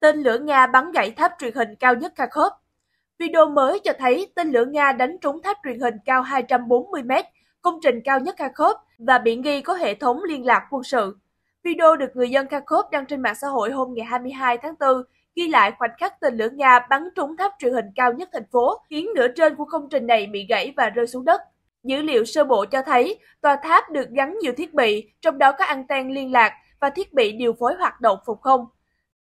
Tên lửa Nga bắn gãy tháp truyền hình cao nhất Kharkov. Video mới cho thấy tên lửa Nga đánh trúng tháp truyền hình cao 240 m, công trình cao nhất Kharkov và bị nghi có hệ thống liên lạc quân sự. Video được người dân Kharkov đăng trên mạng xã hội hôm ngày 22 tháng 4 ghi lại khoảnh khắc tên lửa Nga bắn trúng tháp truyền hình cao nhất thành phố, khiến nửa trên của công trình này bị gãy và rơi xuống đất. Dữ liệu sơ bộ cho thấy tòa tháp được gắn nhiều thiết bị, trong đó có anten liên lạc và thiết bị điều phối hoạt động phòng không.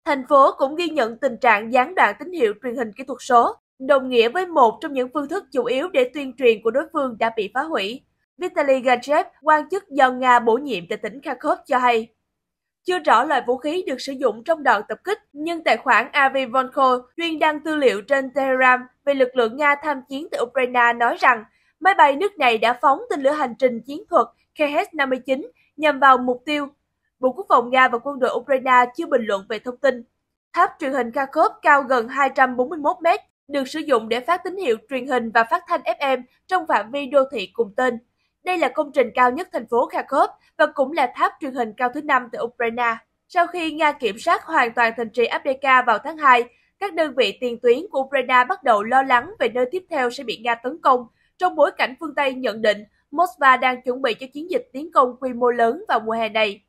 Thành phố cũng ghi nhận tình trạng gián đoạn tín hiệu truyền hình kỹ thuật số, đồng nghĩa với một trong những phương thức chủ yếu để tuyên truyền của đối phương đã bị phá hủy. Vitaly Gachev, quan chức do Nga bổ nhiệm tại tỉnh Kharkov cho hay. Chưa rõ loại vũ khí được sử dụng trong đợt tập kích, nhưng tài khoản Avi Volko chuyên đăng tư liệu trên Telegram về lực lượng Nga tham chiến tại Ukraine nói rằng máy bay nước này đã phóng tên lửa hành trình chiến thuật KH-59 nhằm vào mục tiêu Bộ Quốc phòng Nga và quân đội Ukraine chưa bình luận về thông tin. Tháp truyền hình Kharkov cao gần 241 mét được sử dụng để phát tín hiệu truyền hình và phát thanh FM trong phạm vi đô thị cùng tên. Đây là công trình cao nhất thành phố Kharkov và cũng là tháp truyền hình cao thứ năm tại Ukraine. Sau khi Nga kiểm soát hoàn toàn thành trì Abdeka vào tháng 2, các đơn vị tiền tuyến của Ukraine bắt đầu lo lắng về nơi tiếp theo sẽ bị Nga tấn công, trong bối cảnh phương Tây nhận định Moscow đang chuẩn bị cho chiến dịch tiến công quy mô lớn vào mùa hè này.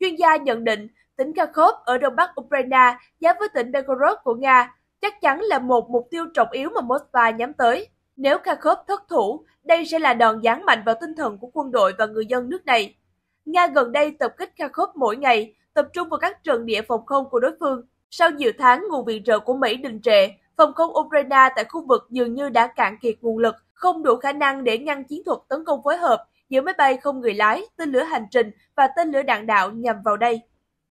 Chuyên gia nhận định, tỉnh Kharkov ở đông bắc Ukraine giáp với tỉnh Belgorod của Nga chắc chắn là một mục tiêu trọng yếu mà Moskva nhắm tới. Nếu Kharkov thất thủ, đây sẽ là đòn giáng mạnh vào tinh thần của quân đội và người dân nước này. Nga gần đây tập kích Kharkov mỗi ngày, tập trung vào các trận địa phòng không của đối phương. Sau nhiều tháng nguồn viện trợ của Mỹ đình trệ, phòng không Ukraine tại khu vực dường như đã cạn kiệt nguồn lực, không đủ khả năng để ngăn chiến thuật tấn công phối hợp giữa máy bay không người lái, tên lửa hành trình và tên lửa đạn đạo nhằm vào đây.